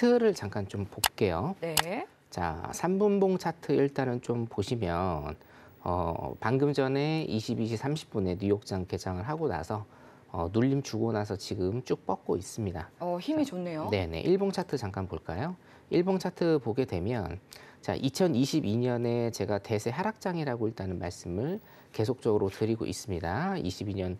차트를 잠깐 좀 볼게요. 네. 자, 삼분봉 차트 일단은 좀 보시면 어, 방금 전에 22시 30분에 뉴욕장 개장을 하고 나서 어, 눌림 주고 나서 지금 쭉 뻗고 있습니다. 어, 힘이 자, 좋네요. 네네. 일봉 차트 잠깐 볼까요? 1봉 차트 보게 되면 자 2022년에 제가 대세 하락장이라고 일단은 말씀을 계속적으로 드리고 있습니다. 22년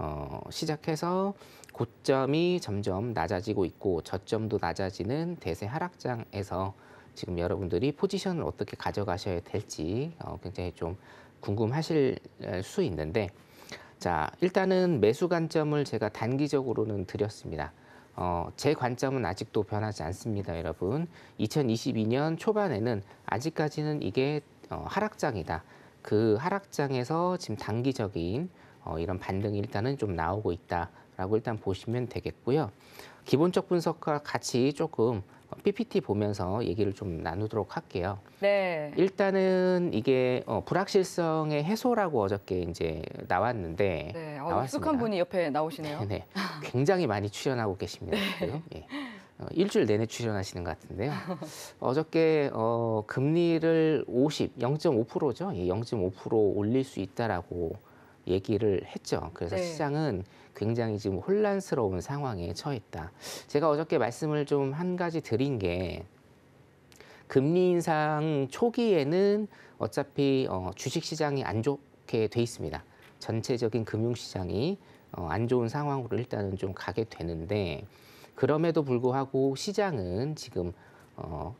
어, 시작해서 고점이 점점 낮아지고 있고 저점도 낮아지는 대세 하락장에서 지금 여러분들이 포지션을 어떻게 가져가셔야 될지 어, 굉장히 좀 궁금하실 수 있는데 자 일단은 매수 관점을 제가 단기적으로는 드렸습니다. 어, 제 관점은 아직도 변하지 않습니다, 여러분. 2022년 초반에는 아직까지는 이게 어, 하락장이다. 그 하락장에서 지금 단기적인 어, 이런 반등이 일단은 좀 나오고 있다라고 일단 보시면 되겠고요. 기본적 분석과 같이 조금 PPT 보면서 얘기를 좀 나누도록 할게요. 네. 일단은 이게 어, 불확실성의 해소라고 어저께 이제 나왔는데 네. 어, 익숙한 분이 옆에 나오시네요. 네, 네, 굉장히 많이 출연하고 계십니다. 네. 예. 어, 일주일 내내 출연하시는 것 같은데요. 어저께 어, 금리를 50, 0.5%죠? 예, 0.5% 올릴 수 있다라고 얘기를 했죠. 그래서 네. 시장은 굉장히 지금 혼란스러운 상황에 처했다. 제가 어저께 말씀을 좀 한 가지 드린 게 금리 인상 초기에는 어차피 어, 주식 시장이 안 좋게 돼 있습니다. 전체적인 금융 시장이 어, 안 좋은 상황으로 일단은 좀 가게 되는데 그럼에도 불구하고 시장은 지금 어,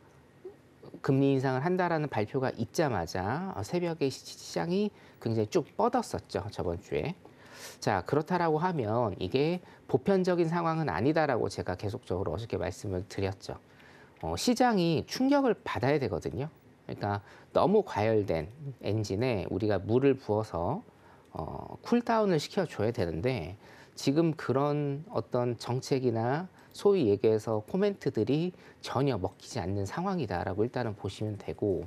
금리 인상을 한다라는 발표가 있자마자 어, 새벽에 시장이 굉장히 쭉 뻗었었죠 저번 주에. 자 그렇다라고 하면 이게 보편적인 상황은 아니다라고 제가 계속적으로 어저께 말씀을 드렸죠. 어, 시장이 충격을 받아야 되거든요. 그러니까 너무 과열된 엔진에 우리가 물을 부어서 어, 쿨다운을 시켜줘야 되는데 지금 그런 어떤 정책이나 소위 얘기해서 코멘트들이 전혀 먹히지 않는 상황이다라고 일단은 보시면 되고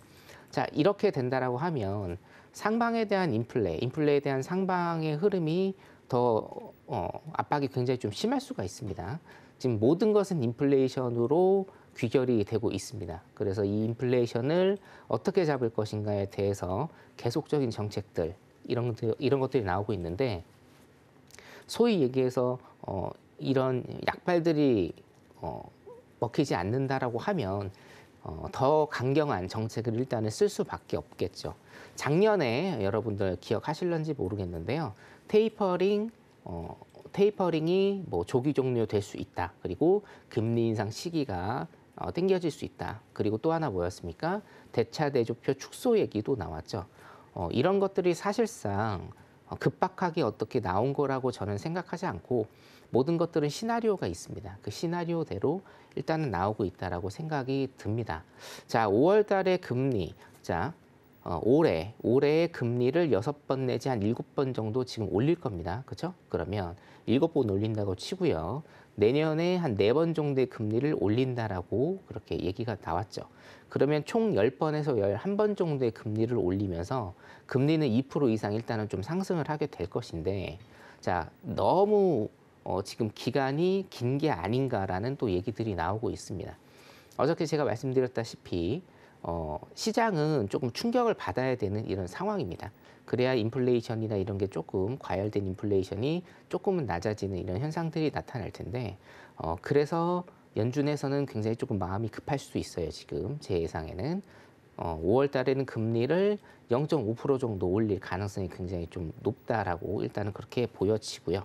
자 이렇게 된다라고 하면 상방에 대한 인플레, 인플레에 대한 상방의 흐름이 더 어, 압박이 굉장히 좀 심할 수가 있습니다. 지금 모든 것은 인플레이션으로 귀결이 되고 있습니다. 그래서 이 인플레이션을 어떻게 잡을 것인가에 대해서 계속적인 정책들 이런 이런 것들이 나오고 있는데 소위 얘기해서 어, 이런 약발들이 어, 먹히지 않는다라고 하면 어, 더 강경한 정책을 일단은 쓸 수밖에 없겠죠. 작년에 여러분들 기억하실런지 모르겠는데요. 테이퍼링 어, 테이퍼링이 뭐 조기 종료될 수 있다. 그리고 금리 인상 시기가 어, 땡겨질 수 있다. 그리고 또 하나 뭐였습니까? 대차 대조표 축소 얘기도 나왔죠. 어, 이런 것들이 사실상 어, 급박하게 어떻게 나온 거라고 저는 생각하지 않고 모든 것들은 시나리오가 있습니다. 그 시나리오대로 일단은 나오고 있다라고 생각이 듭니다. 자, 5월 달에 금리. 자, 어, 올해 올해의 금리를 6번 내지 한7번 정도 지금 올릴 겁니다. 그렇죠? 그러면 7번 올린다고 치고요. 내년에 한4번 정도의 금리를 올린다라고 그렇게 얘기가 나왔죠. 그러면 총1 0번에서1 1번 정도의 금리를 올리면서 금리는 2% 이상 일단은 좀 상승을 하게 될 것인데 자, 너무 어, 지금 기간이 긴 게 아닌가라는 또 얘기들이 나오고 있습니다. 어저께 제가 말씀드렸다시피 어, 시장은 조금 충격을 받아야 되는 이런 상황입니다. 그래야 인플레이션이나 이런 게 조금 과열된 인플레이션이 조금은 낮아지는 이런 현상들이 나타날 텐데 어, 그래서 연준에서는 굉장히 조금 마음이 급할 수도 있어요. 지금 제 예상에는 어, 5월 달에는 금리를 0.5% 정도 올릴 가능성이 굉장히 좀 높다라고 일단은 그렇게 보여지고요.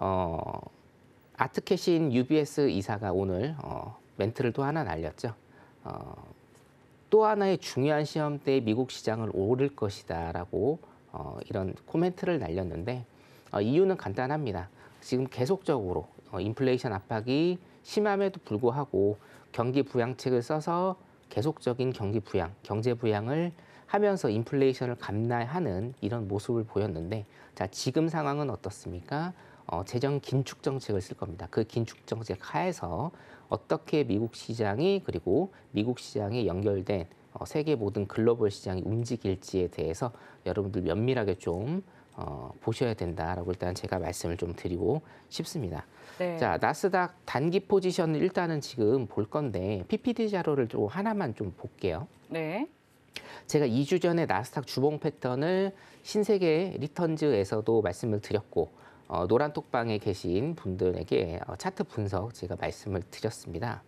어, 아트캣인 캐 UBS 이사가 오늘 어, 멘트를 또 하나 날렸죠. 어, 또 하나의 중요한 시험 때 미국 시장을 오를 것이다라고 어, 이런 코멘트를 날렸는데 어, 이유는 간단합니다. 지금 계속적으로 어, 인플레이션 압박이 심함에도 불구하고 경기 부양책을 써서 계속적인 경기 부양, 경제 부양을 하면서 인플레이션을 감내하는 이런 모습을 보였는데 자 지금 상황은 어떻습니까? 어, 재정 긴축 정책을 쓸 겁니다. 그 긴축 정책 하에서 어떻게 미국 시장이 그리고 미국 시장에 연결된 어, 세계 모든 글로벌 시장이 움직일지에 대해서 여러분들 면밀하게 좀 어, 보셔야 된다라고 일단 제가 말씀을 좀 드리고 싶습니다. 네. 자 나스닥 단기 포지션을 일단은 지금 볼 건데 PPD 자료를 좀 하나만 좀 볼게요. 네. 제가 2주 전에 나스닥 주봉 패턴을 신세계 리턴즈에서도 말씀을 드렸고 어, 노란톡방에 계신 분들에게 어, 차트 분석 제가 말씀을 드렸습니다.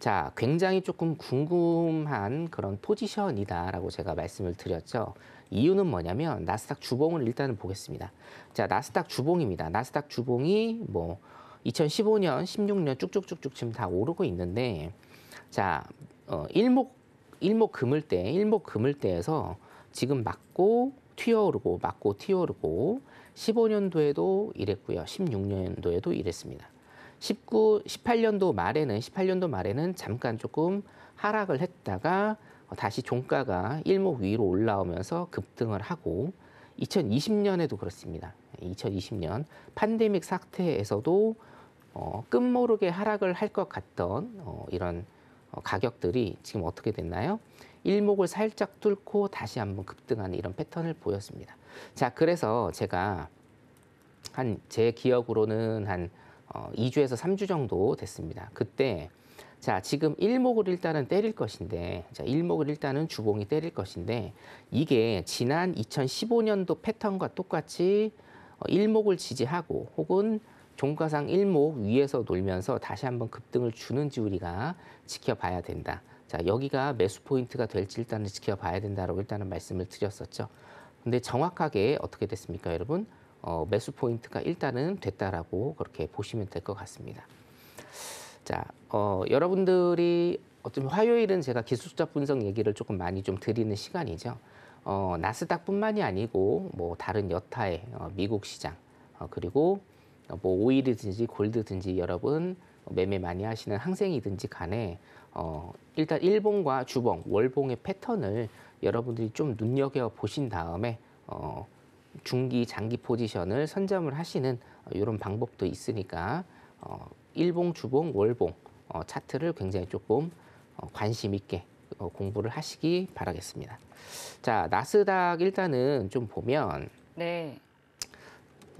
자, 굉장히 조금 궁금한 그런 포지션이다라고 제가 말씀을 드렸죠. 이유는 뭐냐면 나스닥 주봉을 일단은 보겠습니다. 자, 나스닥 주봉입니다. 나스닥 주봉이 뭐 2015년, 16년 쭉쭉쭉쭉 지금 다 오르고 있는데 자, 어, 일목 일목 금을 때, 일목 금을 때에서 지금 맞고 튀어오르고 맞고 튀어오르고 15년도에도 이랬고요. 16년도에도 이랬습니다. 19, 18년도 말에는 18년도 말에는 잠깐 조금 하락을 했다가 다시 종가가 일목 위로 올라오면서 급등을 하고 2020년에도 그렇습니다. 2020년 팬데믹 사태에서도 어, 끝모르게 하락을 할 것 같던 어, 이런 어, 가격들이 지금 어떻게 됐나요? 일목을 살짝 뚫고 다시 한번 급등하는 이런 패턴을 보였습니다. 자, 그래서 제가 한 제 기억으로는 한 2주에서 어, 3주 정도 됐습니다. 그때 자, 지금 일목을 일단은 때릴 것인데, 자, 일목을 일단은 주봉이 때릴 것인데, 이게 지난 2015년도 패턴과 똑같이 어, 일목을 지지하고 혹은 종가상 일목 위에서 놀면서 다시 한번 급등을 주는지 우리가 지켜봐야 된다. 자, 여기가 매수 포인트가 될지 일단은 지켜봐야 된다고 일단은 말씀을 드렸었죠. 근데 정확하게 어떻게 됐습니까, 여러분? 어, 매수 포인트가 일단은 됐다라고 그렇게 보시면 될 것 같습니다. 자, 어, 여러분들이 어쩌면 화요일은 제가 기술적 분석 얘기를 조금 많이 좀 드리는 시간이죠. 어, 나스닥뿐만이 아니고 뭐 다른 여타의 어, 미국 시장 어, 그리고 뭐 오일이든지 골드든지 여러분 매매 많이 하시는 항생이든지 간에 어, 일단 일봉과 주봉, 월봉의 패턴을 여러분들이 좀 눈여겨 보신 다음에 어, 중기, 장기 포지션을 선점을 하시는 이런 어, 방법도 있으니까 어, 일봉, 주봉, 월봉 어, 차트를 굉장히 조금 어, 관심 있게 어, 공부를 하시기 바라겠습니다. 자, 나스닥 일단은 좀 보면 네.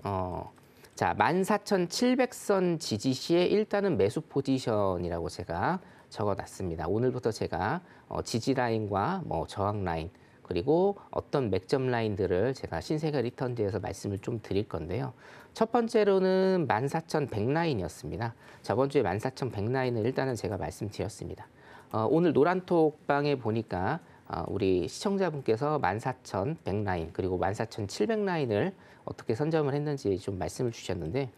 어, 자, 14,700선 지지 시에 일단은 매수 포지션이라고 제가 적어놨습니다. 오늘부터 제가 어, 지지 라인과 뭐 저항 라인 그리고 어떤 맥점 라인들을 제가 신세계 리턴즈에서 말씀을 좀 드릴 건데요. 첫 번째로는 14,100 라인이었습니다. 저번 주에 14,100 라인을 일단은 제가 말씀드렸습니다. 어, 오늘 노란톡방에 보니까 어, 우리 시청자분께서 14,100 라인 그리고 14,700 라인을 어떻게 선점을 했는지 좀 말씀을 주셨는데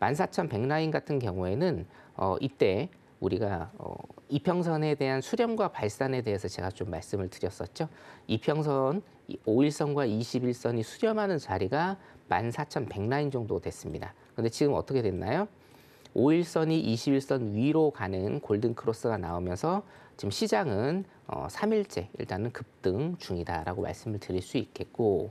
14,100 라인 같은 경우에는 어, 이때 우리가 어, 이평선에 대한 수렴과 발산에 대해서 제가 좀 말씀을 드렸었죠. 이평선 5일선과2 1선이 수렴하는 자리가 1 4 1 0 0 라인 정도 됐습니다. 근데 지금 어떻게 됐나요? 5일선이2 1선 위로 가는 골든 크로스가 나오면서 지금 시장은 어삼일째 일단은 급등 중이다라고 말씀을 드릴 수 있겠고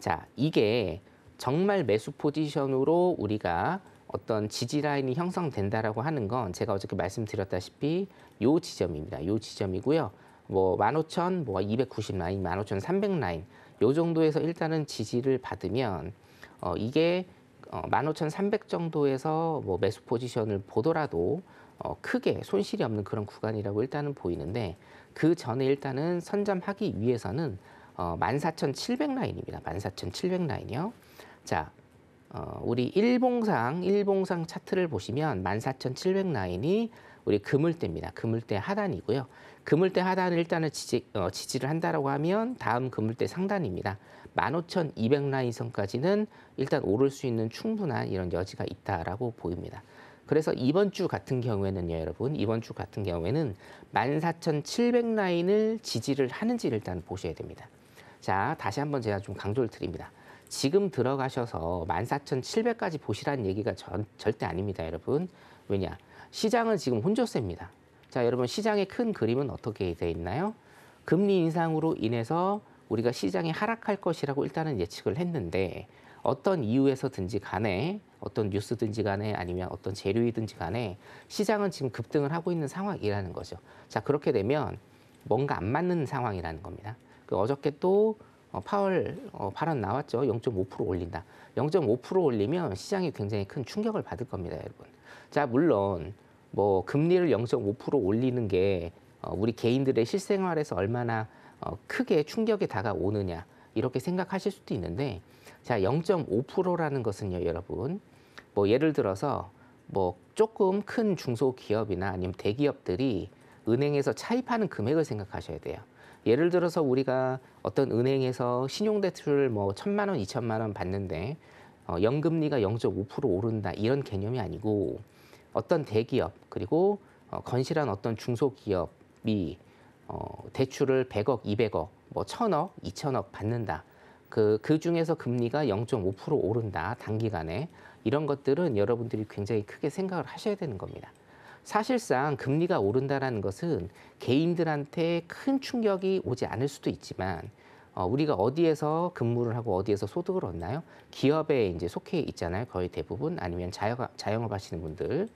자, 이게 정말 매수 포지션으로 우리가 어떤 지지 라인이 형성된다라고 하는 건 제가 어저께 말씀드렸다시피 요 지점입니다. 요 지점이고요. 뭐 15,000, 뭐 290 라인, 15,300 라인 요 정도에서 일단은 지지를 받으면 어 이게 어15,300 정도에서 뭐 매수 포지션을 보더라도 어 크게 손실이 없는 그런 구간이라고 일단은 보이는데 그 전에 일단은 선점하기 위해서는 어 14,700 라인입니다. 14,700 라인이요. 자, 어, 우리 일봉상 일봉상 차트를 보시면 14,700라인이 우리 금을대입니다. 금을대 하단이고요. 금을대 하단을 일단은 지지, 어, 지지를 한다라고 하면 다음 금을대 상단입니다. 15,200라인 선까지는 일단 오를 수 있는 충분한 이런 여지가 있다라고 보입니다. 그래서 이번 주 같은 경우에는요, 여러분, 이번 주 같은 경우에는 14,700라인을 지지를 하는지 를 일단 보셔야 됩니다. 자, 다시 한번 제가 좀 강조를 드립니다. 지금 들어가셔서 14,700까지 보시라는 얘기가 전, 절대 아닙니다, 여러분. 왜냐? 시장은 지금 혼조세입니다. 자, 여러분 시장의 큰 그림은 어떻게 되어 있나요? 금리 인상으로 인해서 우리가 시장이 하락할 것이라고 일단은 예측을 했는데 어떤 이유에서든지 간에 어떤 뉴스든지 간에 아니면 어떤 재료이든지 간에 시장은 지금 급등을 하고 있는 상황이라는 거죠. 자, 그렇게 되면 뭔가 안 맞는 상황이라는 겁니다. 그 어저께 또 어, 파월 어, 발언 나왔죠. 0.5% 올린다. 0.5% 올리면 시장이 굉장히 큰 충격을 받을 겁니다, 여러분. 자, 물론 뭐 금리를 0.5% 올리는 게 어, 우리 개인들의 실생활에서 얼마나 크게 충격에 다가오느냐 이렇게 생각하실 수도 있는데 자 0.5%라는 것은요 여러분 뭐 예를 들어서 뭐 조금 큰 중소기업이나 아니면 대기업들이 은행에서 차입하는 금액을 생각하셔야 돼요. 예를 들어서 우리가 어떤 은행에서 신용대출 뭐 천만 원, 이천만 원 받는데 어, 연금리가 0.5% 오른다 이런 개념이 아니고 어떤 대기업 그리고 어, 건실한 어떤 중소기업이 어, 대출을 100억, 200억, 뭐 1000억, 2000억 받는다. 그, 그 중에서 금리가 0.5% 오른다, 단기간에. 이런 것들은 여러분들이 굉장히 크게 생각을 하셔야 되는 겁니다. 사실상 금리가 오른다라는 것은 개인들한테 큰 충격이 오지 않을 수도 있지만 어, 우리가 어디에서 근무를 하고 어디에서 소득을 얻나요? 기업에 이제 속해 있잖아요. 거의 대부분 아니면 자영, 자영업 하시는 분들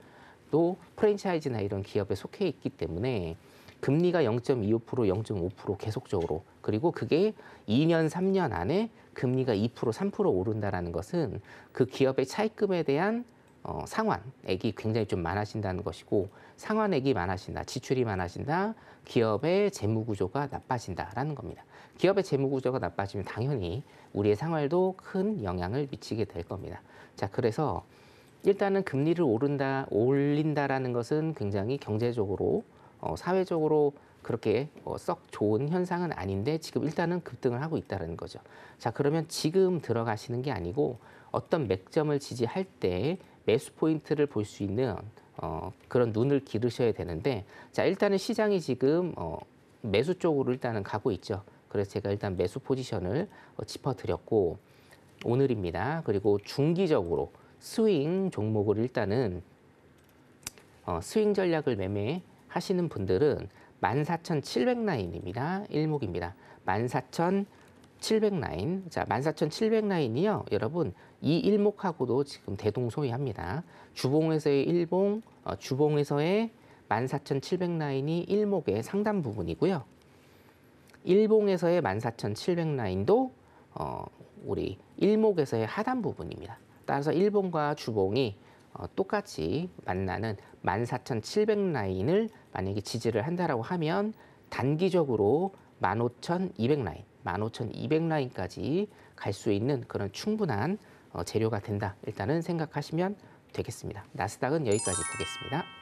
또 프랜차이즈나 이런 기업에 속해 있기 때문에 금리가 0.25% 0.5% 계속적으로 그리고 그게 2년 3년 안에 금리가 2% 3% 오른다라는 것은 그 기업의 차입금에 대한 어, 상환액이 굉장히 좀 많아진다는 것이고 상환액이 많아진다, 지출이 많아진다, 기업의 재무 구조가 나빠진다라는 겁니다. 기업의 재무 구조가 나빠지면 당연히 우리의 생활도 큰 영향을 미치게 될 겁니다. 자, 그래서 일단은 금리를 오른다, 올린다라는 것은 굉장히 경제적으로 어, 사회적으로 그렇게 어, 썩 좋은 현상은 아닌데 지금 일단은 급등을 하고 있다는 거죠. 자, 그러면 지금 들어가시는 게 아니고 어떤 맥점을 지지할 때 매수 포인트를 볼 수 있는 어, 그런 눈을 기르셔야 되는데 자 일단은 시장이 지금 어, 매수 쪽으로 일단은 가고 있죠. 그래서 제가 일단 매수 포지션을 어, 짚어드렸고 오늘입니다. 그리고 중기적으로 스윙 종목을 일단은 어, 스윙 전략을 매매하시는 분들은 14,700 라인입니다. 일목입니다. 14,700 700 라인, 자14,700 라인이요. 여러분 이 일목하고도 지금 대동소이합니다. 주봉에서의 일봉, 어, 주봉에서의 14,700 라인이 일목의 상단 부분이고요. 일봉에서의 14,700 라인도 어, 우리 일목에서의 하단 부분입니다. 따라서 일봉과 주봉이 어, 똑같이 만나는 14,700 라인을 만약에 지지를 한다라고 하면 단기적으로 15,200 라인 15,200라인까지 갈 수 있는 그런 충분한 어, 재료가 된다. 일단은 생각하시면 되겠습니다. 나스닥은 여기까지 보겠습니다.